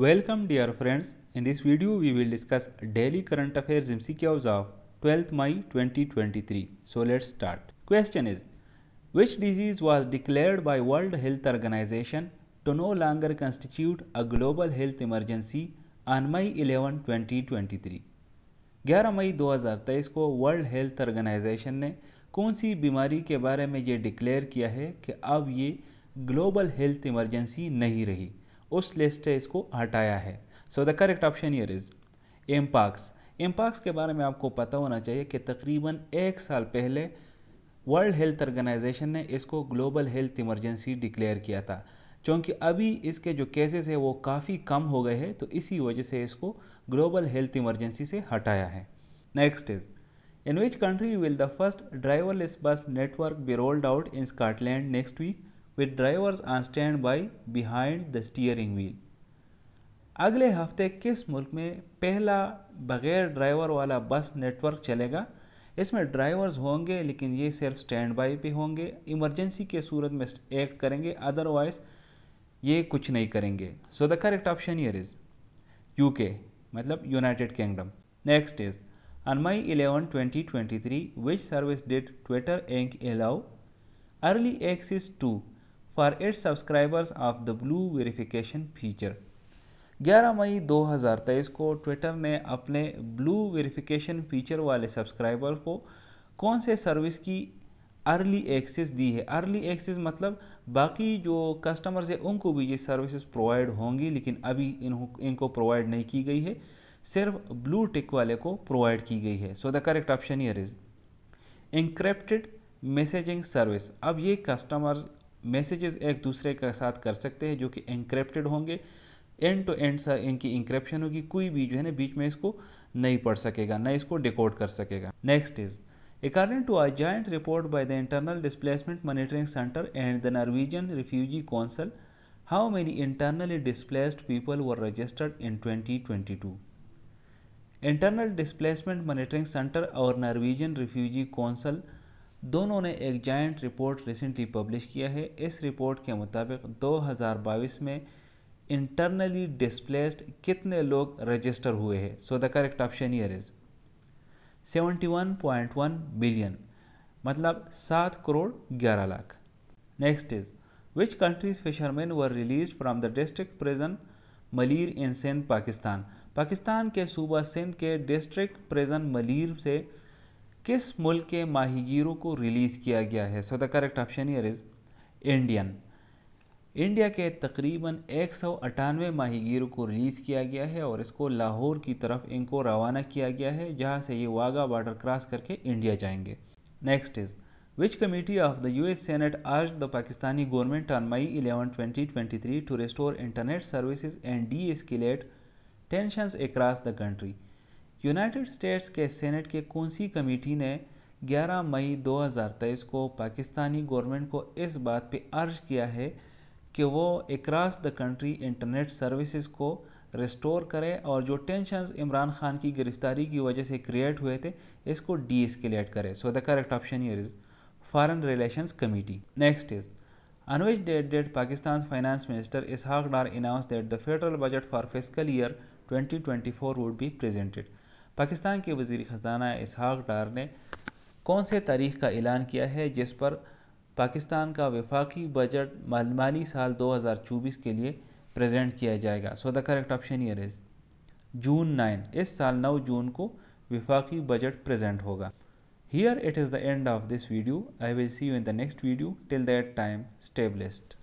Welcome dear friends, in this video we will discuss daily current affairs MCQs of 12th May 2023. So let's start. Question is, which disease was declared by World Health Organization to no longer constitute a global health emergency on May 11, 2023? 11 मई 2023 को world health organisation ने कौन सी बीमारी के बारे में ये declare किया है कि अब ये ग्लोबल हेल्थ इमरजेंसी नहीं रही उस लिस्ट से इसको हटाया है so the correct option here is Mpox Mpox के बारे में आपको पता होना चाहिए कि तकरीबन एक साल पहले वर्ल्ड हेल्थ ऑर्गेनाइजेशन ने इसको ग्लोबल हेल्थ इमरजेंसी डिक्लेयर किया था क्योंकि अभी इसके जो केसेस है वो काफ़ी कम हो गए हैं तो इसी वजह से इसको ग्लोबल हेल्थ इमरजेंसी से हटाया है next is in which country will the first driverless bus network be rolled out in Scotland next week with drivers drivers stand by behind the steering wheel अगले हफ्ते किस मुल्क में पहला बगैर ड्राइवर वाला बस नेटवर्क चलेगा इसमें ड्राइवर्स होंगे लेकिन ये सिर्फ स्टैंड बाई पे होंगे इमरजेंसी के सूरत में एक्ट करेंगे अदरवाइज ये कुछ नहीं करेंगे so the correct option here is U K मतलब United Kingdom next is eleven twenty twenty three which service did Twitter and allow early access to for its subscribers of the blue verification feature 11 मई 2023 को Twitter ने अपने blue verification feature वाले subscriber को कौन से service की early access दी है अर्ली एक्सेस मतलब बाकी जो कस्टमर्स हैं उनको भी ये सर्विसेज प्रोवाइड होंगी लेकिन अभी इन इनको प्रोवाइड नहीं की गई है सिर्फ ब्लू टिक वाले को प्रोवाइड की गई है so the correct option here is encrypted messaging service अब ये कस्टमर्स मैसेजेस एक दूसरे के साथ कर सकते हैं जो कि इंक्रिप्टेड होंगे एंड टू एंड सा इनकी इंक्रिप्शन होगी कोई भी जो है ना बीच में इसको नहीं पढ़ सकेगा ना इसको डिकोड कर सकेगा next is according to a joint report by the internal displacement monitoring centre and the Norwegian refugee council how many internally displaced people were registered in 2022 internal displacement monitoring centre और Norwegian refugee council दोनों ने एक joint report recently publish किया है इस report के मुताबिक 2022 में इंटरनली डिस्प्लेस्ड कितने लोग रजिस्टर हुए हैं सो the correct option here is 71.1 billion मतलब सात करोड़ ग्यारह lakh next is which countries fisherman were release from the district prison Malir इन सिंध पाकिस्तान पाकिस्तान के सूबा सिंध के डिस्ट्रिक्ट प्रिजन मलिर से किस मुल्क के माहिगीरों को रिलीज़ किया गया है so the correct option here is Indian India के तकरीबन एक सौ अट्ठानवे माहिगीरों को रिलीज़ किया गया है और इसको लाहौर की तरफ इनको रवाना किया गया है जहाँ से ये वाघा बॉर्डर क्रॉस करके इंडिया जाएंगे next is which committee of the U S senate urge the Pakistani government on May eleven twenty twenty three to restore internet services and deescalate tension across the country United States के senate के कौन सी committee ने 11 मई 2023 को Pakistani government को इस बात पे अर्ज किया है कि वो across the country internet services को रिस्टोर करें और जो टेंशन इमरान खान की गिरफ्तारी की वजह से क्रिएट हुए थे इसको डी एस्केलेट करे so the correct option here is foreign relations committee next is date date Pakistan finance minister Ishaq Dar announce date the federal budget for budget year fiscal twenty four would be presented? Pakistan के वजीर ख़जाना इसहाक डार ने कौन से तारीख का ऐलान किया है जिस पर पाकिस्तान का वफाकी बजट मालमानी साल 2024 के लिए प्रेजेंट किया जाएगा so the correct option here is June nine इस साल नौ जून को विफाकी बजट प्रेजेंट होगा here it is the end of this video I will see you in the next video till that time स्टेबलिस्ट